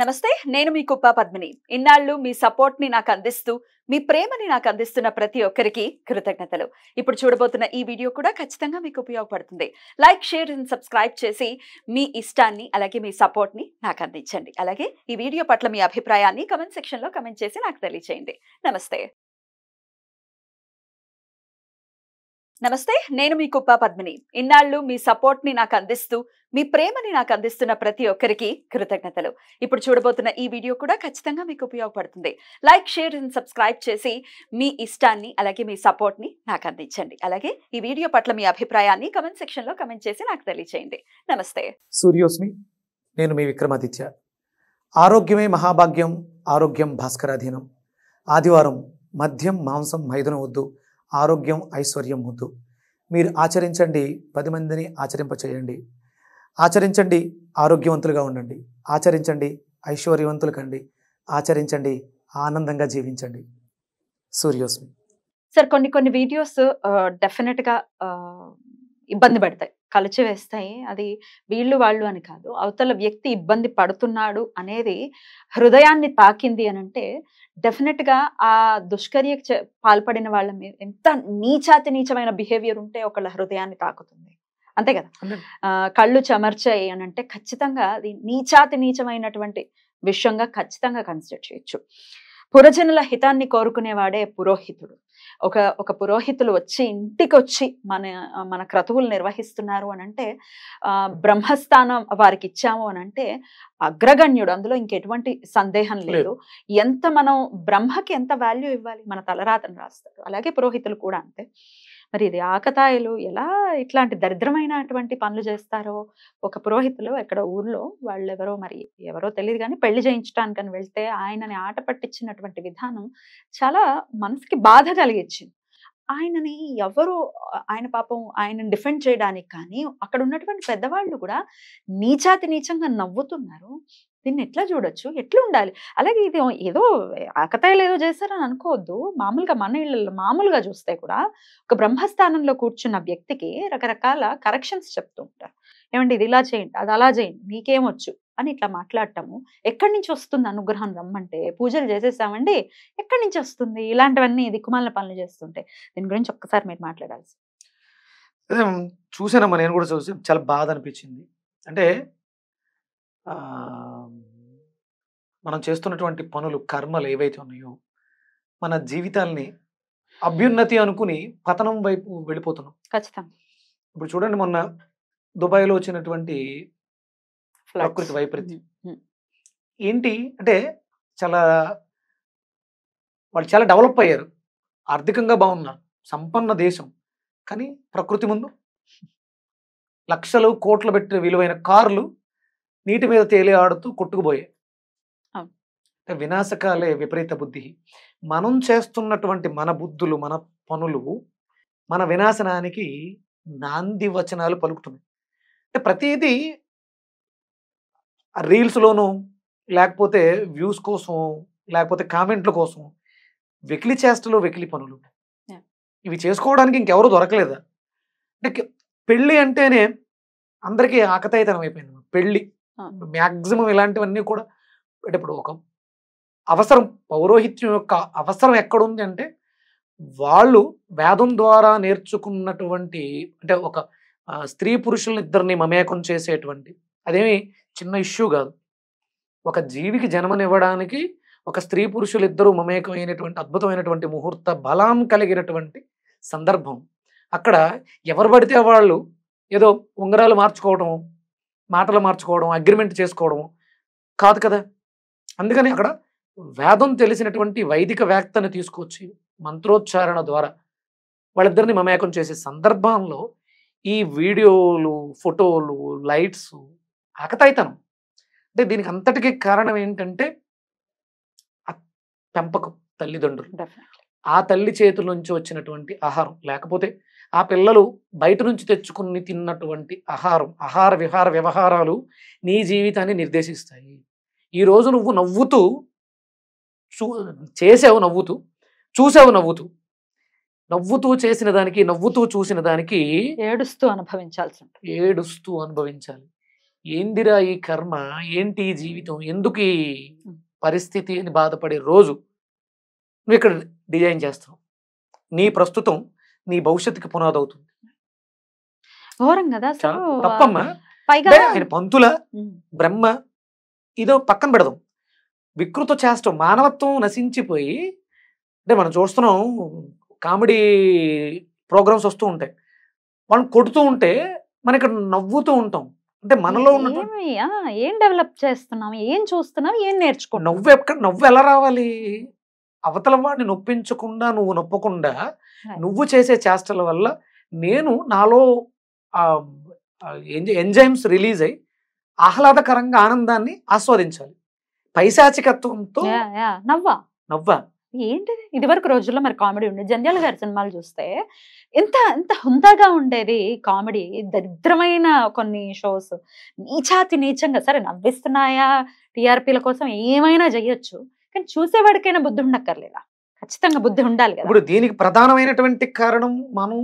నమస్తే నేను మీ కుప్ప పద్మిని ఇన్నాళ్ళు మీ సపోర్ట్ ని నాకు అందిస్తూ మీ ప్రేమని నాకు అందిస్తున్న ప్రతి ఒక్కరికి కృతజ్ఞతలు ఇప్పుడు చూడబోతున్న ఈ వీడియో కూడా ఖచ్చితంగా మీకు ఉపయోగపడుతుంది లైక్ షేర్ అండ్ సబ్స్క్రైబ్ చేసి మీ ఇష్టాన్ని అలాగే మీ సపోర్ట్ని నాకు అందించండి అలాగే ఈ వీడియో పట్ల మీ అభిప్రాయాన్ని కమెంట్ సెక్షన్లో కమెంట్ చేసి నాకు తెలియచేయండి నమస్తే నమస్తే నేను మీ కుప్ప పద్మిని ఇన్నాళ్ళు మీ సపోర్ట్ ని నాకు అందిస్తూ మీ ప్రేమని నాకు అందిస్తున్న ప్రతి ఒక్కరికి కృతజ్ఞతలు ఇప్పుడు చూడబోతున్న ఈ వీడియో కూడా ఖచ్చితంగా మీకు ఉపయోగపడుతుంది లైక్ షేర్ అండ్ సబ్స్క్రైబ్ చేసి మీ ఇష్టాన్ని అలాగే మీ సపోర్ట్ ని నాకు అందించండి అలాగే ఈ వీడియో పట్ల మీ అభిప్రాయాన్ని కమెంట్ సెక్షన్ లో కమెంట్ చేసి నాకు తెలియచేయండి నమస్తే సూర్యోస్మి నేను మీ విక్రమాదిత్య ఆరోగ్యమే మహాభాగ్యం ఆరోగ్యం భాస్కరాధీనం ఆదివారం మద్యం మాంసం మైదనం వద్దు ఆరోగ్యం ఐశ్వర్యం ముద్దు మీరు ఆచరించండి పది మందిని ఆచరింపచేయండి ఆచరించండి ఆరోగ్యవంతులుగా ఉండండి ఆచరించండి ఐశ్వర్యవంతులు కండి ఆచరించండి ఆనందంగా జీవించండి సూర్యోస్మి సార్ కొన్ని కొన్ని వీడియోస్ డెఫినెట్గా ఇబ్బంది పెడతాయి కలిచి వేస్తాయి అది వీళ్ళు వాళ్ళు అని కాదు అవతల వ్యక్తి ఇబ్బంది పడుతున్నాడు అనేది హృదయాన్ని తాకింది అని అంటే డెఫినెట్ గా ఆ దుష్కర్యకు పాల్పడిన వాళ్ళ మీద ఎంత నీచాతి నీచమైన బిహేవియర్ ఉంటే ఒకళ్ళ హృదయాన్ని తాకుతుంది అంతే కదా కళ్ళు చెమర్చాయి అని అంటే ఖచ్చితంగా అది నీచాతి నీచమైనటువంటి విషయంగా ఖచ్చితంగా కన్సిడర్ చేయొచ్చు పురజనుల హితాన్ని కోరుకునేవాడే పురోహితుడు ఒక ఒక పురోహితులు వచ్చి ఇంటికి వచ్చి మన మన క్రతువులు నిర్వహిస్తున్నారు అని అంటే ఆ బ్రహ్మస్థానం వారికి ఇచ్చాము అని అంటే అగ్రగణ్యుడు అందులో ఇంకెటువంటి సందేహం లేదు ఎంత మనం బ్రహ్మకి ఎంత వాల్యూ ఇవ్వాలి మన తలరాతను రాస్తారు అలాగే పురోహితులు కూడా అంతే మరి ఇది ఆకతాయిలు ఎలా ఇట్లాంటి దరిద్రమైనటువంటి పనులు చేస్తారో ఒక పురోహితులు ఎక్కడ ఊర్లో వాళ్ళు ఎవరో మరి ఎవరో తెలియదు కానీ పెళ్లి చేయించడానికని వెళ్తే ఆయనని ఆట పట్టించినటువంటి విధానం చాలా మనసుకి బాధ కలిగించింది ఆయనని ఎవరు ఆయన పాపం ఆయన డిఫెండ్ చేయడానికి కానీ అక్కడ ఉన్నటువంటి పెద్దవాళ్ళు కూడా నీచాతి నీచంగా నవ్వుతున్నారు దీన్ని ఎట్లా చూడొచ్చు ఎట్లా ఉండాలి అలాగే ఇది ఏదో అకతాయలు ఏదో చేస్తారని అనుకోవద్దు మామూలుగా మన ఇళ్ళల్లో మామూలుగా చూస్తే కూడా ఒక బ్రహ్మస్థానంలో కూర్చున్న వ్యక్తికి రకరకాల కరెక్షన్స్ చెప్తూ ఉంటారు ఏమంటే ఇది ఇలా చేయండి అది అలా చేయండి మీకేమొచ్చు అని ఇట్లా మాట్లాడటము ఎక్కడి నుంచి వస్తుంది అనుగ్రహం రమ్మంటే పూజలు చేసేసామండి ఎక్కడి నుంచి వస్తుంది ఇలాంటివన్నీ దిక్కుమాలిన పనులు చేస్తుంటే దీని గురించి ఒక్కసారి మీరు మాట్లాడాల్సి చూసానమ్మా నేను కూడా చూసి చాలా బాధ అనిపించింది అంటే మనం చేస్తున్నటువంటి పనులు కర్మలు ఏవైతే ఉన్నాయో మన జీవితాల్ని అభ్యున్నతి అనుకుని పతనం వైపు వెళ్ళిపోతున్నాం ఖచ్చితంగా ఇప్పుడు చూడండి మొన్న దుబాయ్లో వచ్చినటువంటి ప్రకృతి వైపరీత్యం ఏంటి అంటే చాలా వాళ్ళు చాలా డెవలప్ అయ్యారు ఆర్థికంగా బాగున్నారు సంపన్న దేశం కానీ ప్రకృతి ముందు లక్షలు కోట్లు పెట్టిన విలువైన కార్లు నీటి మీద తేలి ఆడుతూ కొట్టుకుపోయాయి అంటే వినాశకాలే విపరీత బుద్ధి మనం చేస్తున్నటువంటి మన బుద్ధులు మన పనులు మన వినాశనానికి నాంది వచనాలు పలుకుతున్నాయి అంటే ప్రతిదీ రీల్స్లోనూ లేకపోతే వ్యూస్ కోసం లేకపోతే కామెంట్ల కోసం వెకిలి చేష్టలు వెకిలి పనులు ఇవి చేసుకోవడానికి ఇంకెవరు దొరకలేదా అంటే పెళ్ళి అంటేనే అందరికీ ఆకతాయితనం అయిపోయింది పెళ్ళి మ్యాక్సిమం ఇలాంటివన్నీ కూడా అంటే ఇప్పుడు ఒక అవసరం పౌరోహిత్యం యొక్క అవసరం ఎక్కడుంది అంటే వాళ్ళు వేదం ద్వారా నేర్చుకున్నటువంటి అంటే ఒక స్త్రీ పురుషులను ఇద్దరిని మమేకం చేసేటువంటి అదేమి చిన్న ఇష్యూ కాదు ఒక జీవికి జన్మనివ్వడానికి ఒక స్త్రీ పురుషులు ఇద్దరు మమేకమైనటువంటి అద్భుతమైనటువంటి ముహూర్త బలం కలిగినటువంటి సందర్భం అక్కడ ఎవరు పడితే వాళ్ళు ఏదో ఉంగరాలు మార్చుకోవటం మాటలు మార్చుకోవడం అగ్రిమెంట్ చేసుకోవడం కాదు కదా అందుకని అక్కడ వేదం తెలిసినటువంటి వైదిక వేక్తని తీసుకొచ్చి మంత్రోచ్చారణ ద్వారా వాళ్ళిద్దరిని మమేకం చేసే సందర్భంలో ఈ వీడియోలు ఫోటోలు లైట్స్ ఆకతాయితనం అంటే దీనికి అంతటికీ కారణం ఏంటంటే పెంపకం తల్లిదండ్రులు ఆ తల్లి చేతుల నుంచి వచ్చినటువంటి ఆహారం లేకపోతే ఆ పిల్లలు బయట నుంచి తెచ్చుకుని తిన్నటువంటి ఆహారం ఆహార విహార వ్యవహారాలు నీ జీవితాన్ని నిర్దేశిస్తాయి ఈరోజు నువ్వు నవ్వుతూ చూ చేసావు నవ్వుతూ చూసావు నవ్వుతూ నవ్వుతూ చేసిన దానికి నవ్వుతూ చూసిన దానికి ఏడుస్తూ అనుభవించాల్సి ఏడుస్తూ అనుభవించాలి ఏందిరా ఈ కర్మ ఏంటి ఈ జీవితం ఎందుకు ఈ పరిస్థితి అని బాధపడే రోజు నువ్వు ఇక్కడ డిజైన్ చేస్తావు నీ ప్రస్తుతం నీ భవిష్యత్తుకి పునాది అవుతుంది ఘోరం కదా తప్పమ్మా పైగా పంతుల బ్రహ్మ ఇదో పక్కన పెడదాం వికృత చేష్టం మానవత్వం నశించిపోయి అంటే మనం చూస్తున్నాం కామెడీ ప్రోగ్రామ్స్ వస్తూ ఉంటాయి మనం కొడుతూ ఉంటే మనం ఇక్కడ నవ్వుతూ ఉంటాం అంటే మనలో ఉన్న ఏం డెవలప్ చేస్తున్నాం ఏం చూస్తున్నాం ఏం నేర్చుకుంటాం నవ్వు ఎక్కడ నవ్వు ఎలా రావాలి అవతల వాడిని నొప్పించకుండా నువ్వు నొప్పకుండా నువ్వు చేసే చేష్టల వల్ల నేను నాలో ఎంజైమ్స్ రిలీజ్ అయ్యి ఆహ్లాదకరంగా ఆనందాన్ని ఆస్వాదించాలి పైశాచికత్వంతో నవ్వా నవ్వా ఏంటి ఇది వరకు రోజుల్లో మరి కామెడీ ఉండే జంధ్యాల గారి సినిమాలు చూస్తే ఎంత ఎంత హుందాగా ఉండేది కామెడీ దరిద్రమైన కొన్ని షోస్ నీచాతి నీచంగా సరే నవ్విస్తున్నాయా టీఆర్పీల కోసం ఏమైనా చేయొచ్చు కానీ చూసేవాడికైనా బుద్ధి ఉండక్కర్లేదా ఖచ్చితంగా బుద్ధి ఉండాలి ఇప్పుడు దీనికి ప్రధానమైనటువంటి కారణం మనం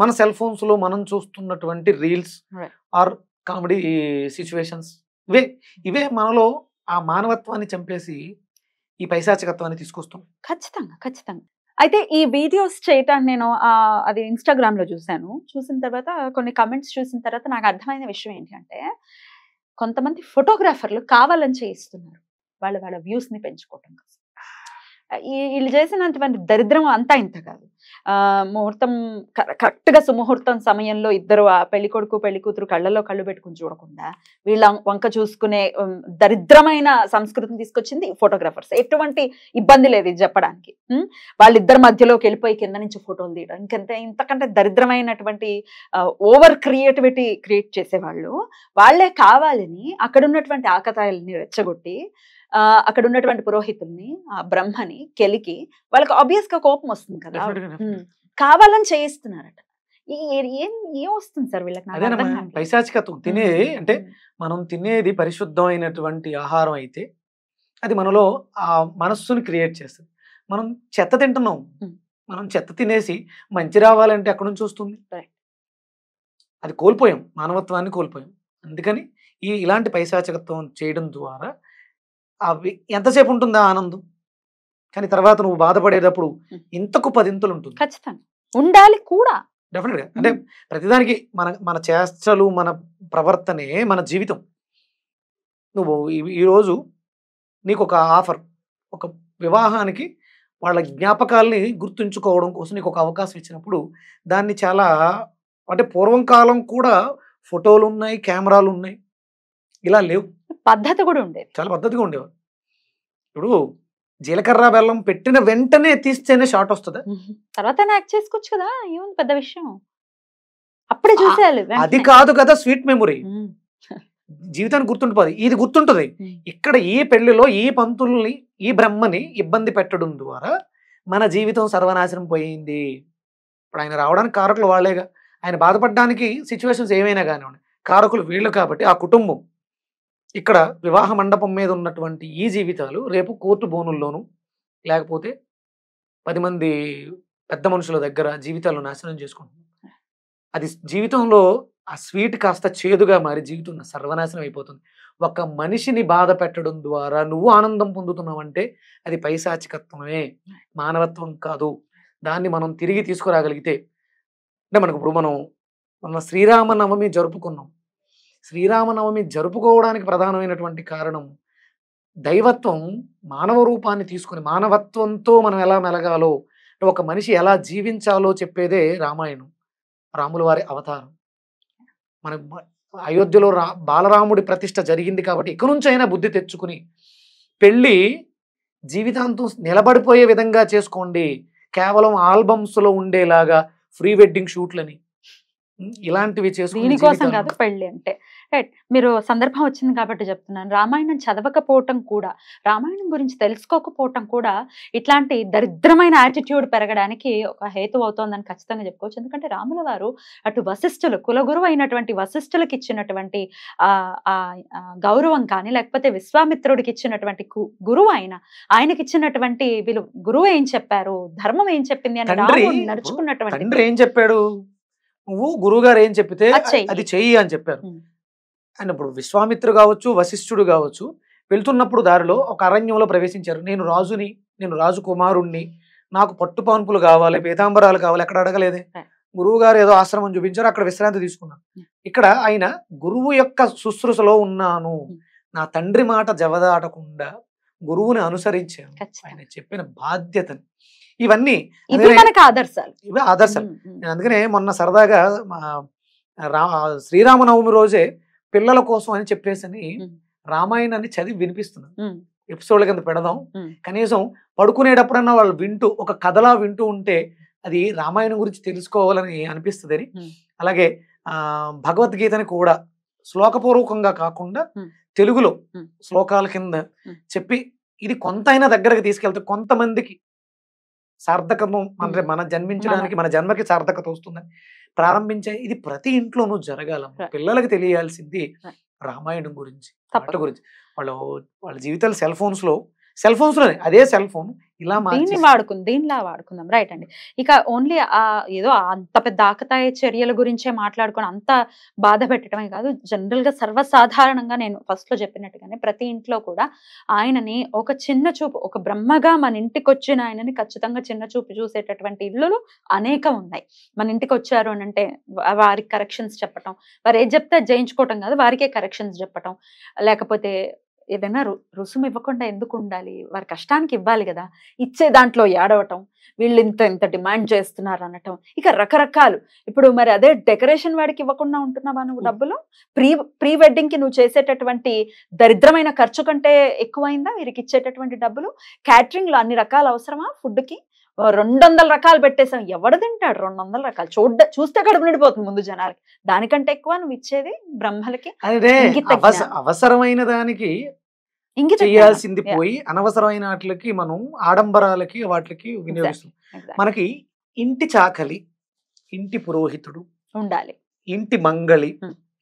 మన సెల్ ఫోన్స్ లో మనం చూస్తున్నటువంటి రీల్స్ ఆర్ కామెడీ సిచ్యువేషన్స్ ఇవే ఇవే మనలో ఆ మానవత్వాన్ని చంపేసి ఈ పైశాచికత్వాన్ని తీసుకొస్తాం ఖచ్చితంగా ఖచ్చితంగా అయితే ఈ వీడియోస్ చేయటాన్ని నేను అది లో చూశాను చూసిన తర్వాత కొన్ని కమెంట్స్ చూసిన తర్వాత నాకు అర్థమైన విషయం ఏంటంటే కొంతమంది ఫోటోగ్రాఫర్లు కావాలని చేయిస్తున్నారు వాళ్ళ వాళ్ళ వ్యూస్ని పెంచుకోవటం కోసం వీళ్ళు చేసినంతమంది దరిద్రం అంతా ఇంత కాదు ముహూర్తం కరెక్ట్గా సుముహూర్తం సమయంలో ఇద్దరు ఆ పెళ్లి కొడుకు పెళ్లి కూతురు కళ్ళలో కళ్ళు పెట్టుకుని చూడకుండా వీళ్ళ వంక చూసుకునే దరిద్రమైన సంస్కృతిని తీసుకొచ్చింది ఫోటోగ్రాఫర్స్ ఎటువంటి ఇబ్బంది లేదు ఇది చెప్పడానికి వాళ్ళిద్దరి మధ్యలోకి వెళ్ళిపోయి కింద నుంచి ఫోటోలు తీయడం ఇంకెంత ఇంతకంటే దరిద్రమైనటువంటి ఓవర్ క్రియేటివిటీ క్రియేట్ చేసేవాళ్ళు వాళ్ళే కావాలని అక్కడ ఉన్నటువంటి ఆకతాయల్ని రెచ్చగొట్టి అక్కడ ఉన్నటువంటి పురోహితుల్ని ఆ బ్రహ్మని కెలికి వాళ్ళకి ఆబ్వియస్ గా కోపం వస్తుంది కదా కావాలని చేయిస్తున్నారట ఏం ఏం వస్తుంది సార్ వీళ్ళకి పైశాచికత్వం తినేది అంటే మనం తినేది పరిశుద్ధమైనటువంటి ఆహారం అయితే అది మనలో ఆ మనస్సుని క్రియేట్ చేస్తుంది మనం చెత్త తింటున్నాం మనం చెత్త తినేసి మంచి రావాలంటే అక్కడ నుంచి వస్తుంది అది కోల్పోయాం మానవత్వాన్ని కోల్పోయాం అందుకని ఈ ఇలాంటి పైశాచకత్వం చేయడం ద్వారా అవి ఎంతసేపు ఉంటుందా ఆనందం కానీ తర్వాత నువ్వు బాధపడేటప్పుడు ఇంతకు పదింతలు ఉంటుంది ఖచ్చితంగా ఉండాలి కూడా డెఫినెట్గా అంటే ప్రతిదానికి మన మన చేష్టలు మన ప్రవర్తనే మన జీవితం నువ్వు ఈరోజు నీకు ఒక ఆఫర్ ఒక వివాహానికి వాళ్ళ జ్ఞాపకాలని గుర్తుంచుకోవడం కోసం నీకు ఒక అవకాశం ఇచ్చినప్పుడు దాన్ని చాలా అంటే పూర్వం కాలం కూడా ఫోటోలు ఉన్నాయి కెమెరాలు ఉన్నాయి ఇలా లేవు పద్ధతి కూడా ఉండేది చాలా పద్ధతిగా ఉండేవారు ఇప్పుడు జీలకర్ర బెల్లం పెట్టిన వెంటనే తీస్తేనే షార్ట్ వస్తుంది తర్వాత చేసుకోవచ్చు కదా ఏముంది పెద్ద విషయం అప్పుడే చూసేయాలి అది కాదు కదా స్వీట్ మెమొరీ జీవితానికి గుర్తుంటుంది ఇది గుర్తుంటుంది ఇక్కడ ఈ పెళ్లిలో ఈ పంతుల్ని ఈ బ్రహ్మని ఇబ్బంది పెట్టడం ద్వారా మన జీవితం సర్వనాశనం పోయింది ఇప్పుడు ఆయన రావడానికి కారకులు వాళ్ళేగా ఆయన బాధపడడానికి సిచ్యువేషన్స్ ఏమైనా కానివ్వండి కారకులు వీళ్ళు కాబట్టి ఆ కుటుంబం ఇక్కడ వివాహ మండపం మీద ఉన్నటువంటి ఈ జీవితాలు రేపు కోర్టు బోనుల్లోనూ లేకపోతే పది మంది పెద్ద మనుషుల దగ్గర జీవితాలు నాశనం చేసుకుంటున్నాం అది జీవితంలో ఆ స్వీట్ కాస్త చేదుగా మారి జీవితం సర్వనాశనం అయిపోతుంది ఒక మనిషిని బాధ పెట్టడం ద్వారా నువ్వు ఆనందం పొందుతున్నావు అంటే అది పైశాచికత్వమే మానవత్వం కాదు దాన్ని మనం తిరిగి తీసుకురాగలిగితే అంటే మనకు ఇప్పుడు మనం మన శ్రీరామనవమి జరుపుకున్నాం శ్రీరామనవమి జరుపుకోవడానికి ప్రధానమైనటువంటి కారణం దైవత్వం మానవ రూపాన్ని తీసుకుని మానవత్వంతో మనం ఎలా మెలగాలో ఒక మనిషి ఎలా జీవించాలో చెప్పేదే రామాయణం రాముల వారి అవతారం మన అయోధ్యలో రా బాలరాముడి ప్రతిష్ట జరిగింది కాబట్టి ఇక నుంచి అయినా బుద్ధి తెచ్చుకుని పెళ్ళి జీవితాంతం నిలబడిపోయే విధంగా చేసుకోండి కేవలం ఆల్బమ్స్లో ఉండేలాగా ఫ్రీ వెడ్డింగ్ షూట్లని ఇలాంటివి చేసుకుని దీనికోసం కాదు పెళ్ళి అంటే రైట్ మీరు సందర్భం వచ్చింది కాబట్టి చెప్తున్నాను రామాయణం చదవకపోవటం కూడా రామాయణం గురించి తెలుసుకోకపోవటం కూడా ఇట్లాంటి దరిద్రమైన యాటిట్యూడ్ పెరగడానికి ఒక హేతు అవుతోందని ఖచ్చితంగా చెప్పుకోవచ్చు ఎందుకంటే రాముల వారు అటు వశిష్ఠులు కులగురు అయినటువంటి వశిష్ఠులకి ఇచ్చినటువంటి ఆ గౌరవం కానీ లేకపోతే విశ్వామిత్రుడికి ఇచ్చినటువంటి గురువు ఆయన ఆయనకి ఇచ్చినటువంటి వీళ్ళు గురువు ఏం చెప్పారు ధర్మం ఏం చెప్పింది అని రాముడు నడుచుకున్నటువంటి ఏం చెప్పాడు నువ్వు గురువుగారు ఏం చెప్పితే అది చెయ్యి అని చెప్పారు అండ్ ఇప్పుడు విశ్వామిత్రుడు కావచ్చు వశిష్ఠుడు కావచ్చు వెళ్తున్నప్పుడు దారిలో ఒక అరణ్యంలో ప్రవేశించారు నేను రాజుని నేను రాజు కుమారుణ్ణి నాకు పట్టు కావాలి పీతాంబరాలు కావాలి ఎక్కడ అడగలేదే గురువు గారు ఏదో ఆశ్రమం చూపించారు అక్కడ విశ్రాంతి తీసుకున్నాను ఇక్కడ ఆయన గురువు యొక్క శుశ్రూషలో ఉన్నాను నా తండ్రి మాట జవదాటకుండా గురువుని అనుసరించాను ఆయన చెప్పిన బాధ్యతని ఇవన్నీ ఆదర్శాలు ఇవి ఆదర్శాలు అందుకనే మొన్న సరదాగా శ్రీరామనవమి రోజే పిల్లల కోసం అని చెప్పేసి రామాయణాన్ని చదివి వినిపిస్తున్నాను ఎపిసోడ్ల కింద పెడదాం కనీసం పడుకునేటప్పుడన్నా వాళ్ళు వింటూ ఒక కథలా వింటూ ఉంటే అది రామాయణం గురించి తెలుసుకోవాలని అనిపిస్తుంది అలాగే భగవద్గీతని కూడా శ్లోకపూర్వకంగా కాకుండా తెలుగులో శ్లోకాల కింద చెప్పి ఇది కొంతైనా దగ్గరకు తీసుకెళ్తే కొంతమందికి సార్థకత్వం అంటే మన జన్మించడానికి మన జన్మకి సార్థకత వస్తుందని ప్రారంభించే ఇది ప్రతి ఇంట్లోనూ జరగాల పిల్లలకి తెలియాల్సింది రామాయణం గురించి పాట గురించి వాళ్ళు వాళ్ళ జీవితాలు సెల్ ఫోన్స్ లో సెల్ ఫోన్స్లోనే అదే సెల్ ఫోన్ ఇలా దీన్ని వాడుకుందాం దీనిలా వాడుకుందాం రైట్ అండి ఇక ఓన్లీ ఆ ఏదో అంత పెద్ద ఆకతాయ చర్యల గురించే మాట్లాడుకొని అంత బాధ పెట్టడమే కాదు జనరల్ గా సర్వసాధారణంగా నేను ఫస్ట్ లో చెప్పినట్టుగానే ప్రతి ఇంట్లో కూడా ఆయనని ఒక చిన్న చూపు ఒక బ్రహ్మగా మన ఇంటికి వచ్చిన ఆయనని ఖచ్చితంగా చిన్న చూపు చూసేటటువంటి ఇళ్ళు అనేక ఉన్నాయి మన ఇంటికి వచ్చారు అని అంటే వారికి కరెక్షన్స్ చెప్పటం వారు ఏది చెప్తే జయించుకోవటం కాదు వారికే కరెక్షన్స్ చెప్పటం లేకపోతే ఏదైనా రుసుము ఇవ్వకుండా ఎందుకు ఉండాలి వారి కష్టానికి ఇవ్వాలి కదా ఇచ్చే దాంట్లో ఏడవటం వీళ్ళు ఇంత ఇంత డిమాండ్ చేస్తున్నారు అనటం ఇక రకరకాలు ఇప్పుడు మరి అదే డెకరేషన్ వాడికి ఇవ్వకుండా ఉంటున్నావా నువ్వు డబ్బులు ప్రీ ప్రీ వెడ్డింగ్ కి నువ్వు చేసేటటువంటి దరిద్రమైన ఖర్చు కంటే ఎక్కువైందా వీరికి ఇచ్చేటటువంటి డబ్బులు క్యాటరింగ్లో అన్ని రకాల అవసరమా ఫుడ్కి రెండు వందల రకాలు పెట్టేసాం ఎవడు తింటాడు రెండు వందల రకాలు చూడ చూస్తే కడుపు నిండిపోతుంది ముందు జనాలకి దానికంటే ఎక్కువ నువ్వు ఇచ్చేది బ్రహ్మలకి అవసరమైన దానికి చేయాల్సింది పోయి అనవసరమైన వాటికి మనం ఆడంబరాలకి వాటికి వినియోగిస్తాం మనకి ఇంటి చాకలి ఇంటి పురోహితుడు ఉండాలి ఇంటి మంగళి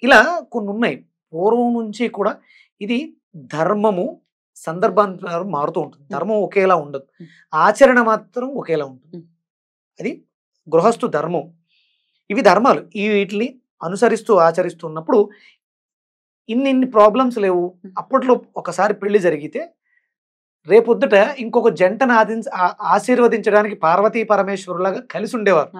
ఇలా కొన్ని ఉన్నాయి పూర్వం నుంచి కూడా ఇది ధర్మము సందర్భానుసారం మారుతూ ఉంటుంది ధర్మం ఒకేలా ఉండదు ఆచరణ మాత్రం ఒకేలా ఉంటుంది అది గృహస్థు ధర్మం ఇవి ధర్మాలు ఈ వీటిని అనుసరిస్తూ ఆచరిస్తున్నప్పుడు ఇన్ని ఇన్ని ప్రాబ్లమ్స్ లేవు అప్పట్లో ఒకసారి పెళ్లి జరిగితే రేపొద్దుట ఇంకొక జంటను ఆది ఆశీర్వదించడానికి పార్వతీ పరమేశ్వరులాగా కలిసి ఉండేవారు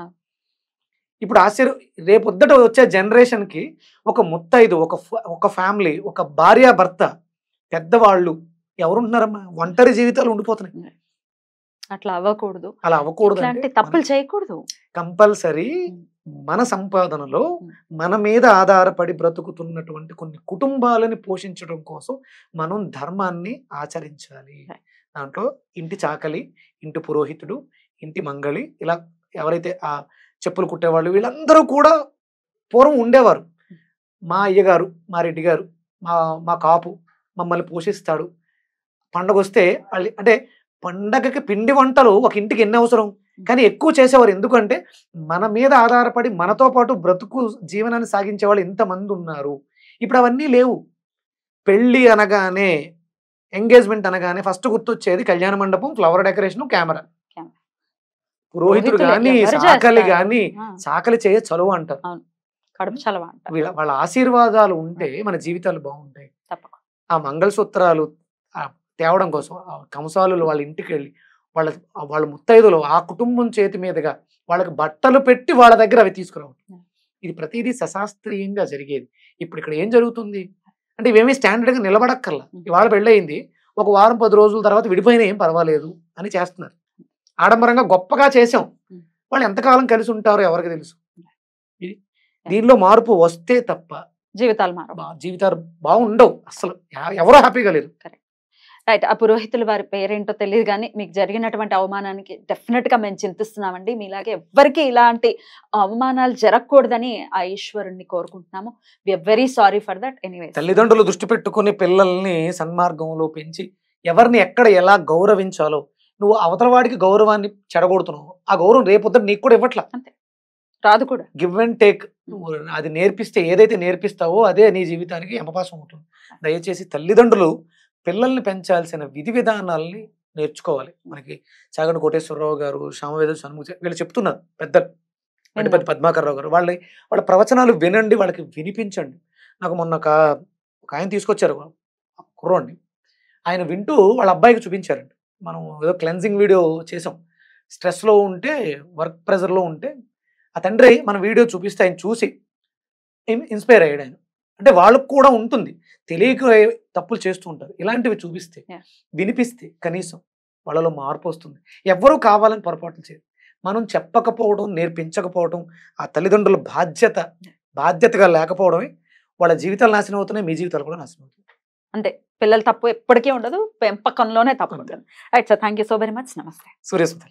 ఇప్పుడు ఆశీర్ రేపొద్దుట వచ్చే జనరేషన్కి ఒక ముత్తైదు ఒక ఒక ఫ్యామిలీ ఒక భార్యాభర్త పెద్దవాళ్ళు ఎవరు ఉంటున్నారమ్మా ఒంటరి జీవితాలు ఉండిపోతున్నాయి అట్లా అవ్వకూడదు అలా అవ్వకూడదు అంటే తప్పులు చేయకూడదు కంపల్సరీ మన సంపాదనలో మన మీద ఆధారపడి బ్రతుకుతున్నటువంటి కొన్ని కుటుంబాలని పోషించడం కోసం మనం ధర్మాన్ని ఆచరించాలి దాంట్లో ఇంటి చాకలి ఇంటి పురోహితుడు ఇంటి మంగళి ఇలా ఎవరైతే ఆ చెప్పులు కుట్టేవాళ్ళు వీళ్ళందరూ కూడా పూర్వం ఉండేవారు మా అయ్యగారు మా రెడ్డి గారు మా మా కాపు మమ్మల్ని పోషిస్తాడు పండగ వస్తే అంటే పండగకి పిండి వంటలు ఒక ఇంటికి ఎన్ని అవసరం కానీ ఎక్కువ చేసేవారు ఎందుకంటే మన మీద ఆధారపడి మనతో పాటు బ్రతుకు జీవనాన్ని సాగించే వాళ్ళు ఇంతమంది ఉన్నారు ఇప్పుడు అవన్నీ లేవు పెళ్ళి అనగానే ఎంగేజ్మెంట్ అనగానే ఫస్ట్ గుర్తొచ్చేది కళ్యాణ మండపం ఫ్లవర్ డెకరేషన్ కెమెరా పురోహితుడు కానీ సాకలి కానీ సాకలి చేయ చలువ అంటారు వాళ్ళ ఆశీర్వాదాలు ఉంటే మన జీవితాలు బాగుంటాయి ఆ మంగళసూత్రాలు తేవడం కోసం కంసాలు వాళ్ళ ఇంటికి వెళ్ళి వాళ్ళ వాళ్ళ ముత్తైదులు ఆ కుటుంబం చేతి మీదుగా వాళ్ళకి బట్టలు పెట్టి వాళ్ళ దగ్గర అవి తీసుకురావడం ఇది ప్రతిదీ సశాస్త్రీయంగా జరిగేది ఇప్పుడు ఇక్కడ ఏం జరుగుతుంది అంటే ఇవేమీ స్టాండర్డ్గా నిలబడక్కర్లా ఇవాళ పెళ్ళయింది ఒక వారం పది రోజుల తర్వాత విడిపోయినా ఏం పర్వాలేదు అని చేస్తున్నారు ఆడంబరంగా గొప్పగా చేసాం వాళ్ళు ఎంతకాలం కలిసి ఉంటారో ఎవరికి తెలుసు ఇది దీనిలో మార్పు వస్తే తప్ప జీవితాలు జీవితాలు బాగుండవు అసలు ఎవరో హ్యాపీగా లేరు రైట్ ఆ పురోహితులు వారి పేరేంటో తెలియదు కానీ మీకు జరిగినటువంటి అవమానానికి డెఫినెట్గా మేము చింతిస్తున్నామండి మీలాగే ఎవ్వరికి ఇలాంటి అవమానాలు జరగకూడదని ఆ ఈశ్వరుణ్ణి కోరుకుంటున్నాము we are very sorry for that anyway తల్లిదండ్రులు దృష్టి పెట్టుకుని పిల్లల్ని సన్మార్గంలో పెంచి ఎవరిని ఎక్కడ ఎలా గౌరవించాలో నువ్వు అవతల వాడికి గౌరవాన్ని చెడగొడుతున్నావు ఆ గౌరవం రేపొద్దు నీకు కూడా ఇవ్వట్లా అంతే రాదు కూడా గివ్ అండ్ టేక్ అది నేర్పిస్తే ఏదైతే నేర్పిస్తావో అదే నీ జీవితానికి ఎమపాసం ఉంటుంది దయచేసి తల్లిదండ్రులు పిల్లల్ని పెంచాల్సిన విధి విధానాలని నేర్చుకోవాలి మనకి చాగండి కోటేశ్వరరావు గారు శ్యామవేద షణ్ముఖ వీళ్ళు చెప్తున్నారు పెద్దలు పెద్ద పద్మాకర్రావు గారు వాళ్ళ వాళ్ళ ప్రవచనాలు వినండి వాళ్ళకి వినిపించండి నాకు మొన్న ఒక ఆయన తీసుకొచ్చారు కుర్రోండి ఆయన వింటూ వాళ్ళ అబ్బాయికి చూపించారండి మనం ఏదో క్లెన్జింగ్ వీడియో చేసాం స్ట్రెస్లో ఉంటే వర్క్ ప్రెజర్లో ఉంటే ఆ తండ్రి మన వీడియో చూపిస్తే ఆయన చూసి ఇన్స్పైర్ అయ్యాడు ఆయన అంటే వాళ్ళకు కూడా ఉంటుంది తెలియక తప్పులు చేస్తూ ఉంటారు ఇలాంటివి చూపిస్తే వినిపిస్తే కనీసం వాళ్ళలో మార్పు వస్తుంది ఎవరు కావాలని పొరపాటు చేయరు మనం చెప్పకపోవడం నేర్పించకపోవడం ఆ తల్లిదండ్రుల బాధ్యత బాధ్యతగా లేకపోవడమే వాళ్ళ జీవితాలు నాశనం అవుతున్నాయి మీ జీవితాలు కూడా నాశనం అవుతున్నాయి అంతే పిల్లల తప్పు ఎప్పటికీ ఉండదు పెంపకంలోనే తప్పు ఉంటుంది right sir thank so very much నమస్తే సూర్యసుందర్